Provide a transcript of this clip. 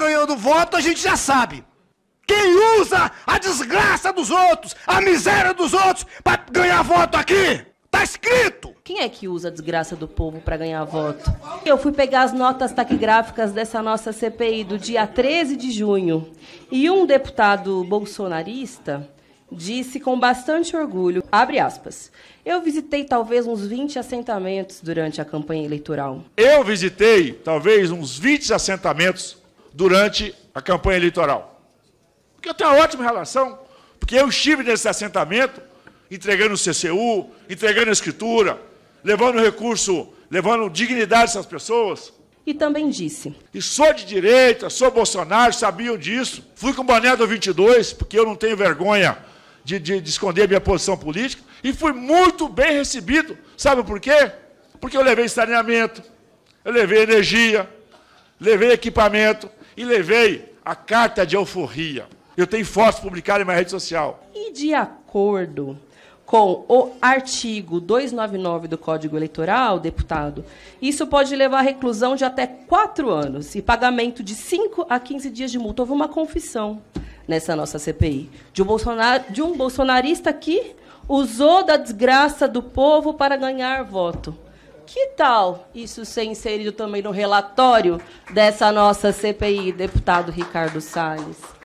ganhando voto, a gente já sabe. Quem usa a desgraça dos outros, a miséria dos outros, para ganhar voto aqui? Tá escrito! Quem é que usa a desgraça do povo para ganhar voto? Eu fui pegar as notas taquigráficas dessa nossa CPI do dia 13 de junho e um deputado bolsonarista disse com bastante orgulho, abre aspas, eu visitei talvez uns 20 assentamentos durante a campanha eleitoral. Eu visitei talvez uns 20 assentamentos durante a campanha eleitoral. Porque eu tenho uma ótima relação, porque eu estive nesse assentamento, entregando o CCU, entregando a escritura, levando recurso, levando dignidade a essas pessoas. E também disse. E sou de direita, sou Bolsonaro, sabiam disso. Fui com o boné do 22, porque eu não tenho vergonha de, de, de esconder a minha posição política. E fui muito bem recebido. Sabe por quê? Porque eu levei saneamento, eu levei energia, levei equipamento, e levei a carta de alforria. Eu tenho fotos publicadas em minha rede social. E de acordo com o artigo 299 do Código Eleitoral, deputado, isso pode levar à reclusão de até quatro anos e pagamento de 5 a 15 dias de multa. Houve uma confissão nessa nossa CPI de um, Bolsonar, de um bolsonarista que usou da desgraça do povo para ganhar voto. Que tal isso ser inserido também no relatório dessa nossa CPI, deputado Ricardo Salles?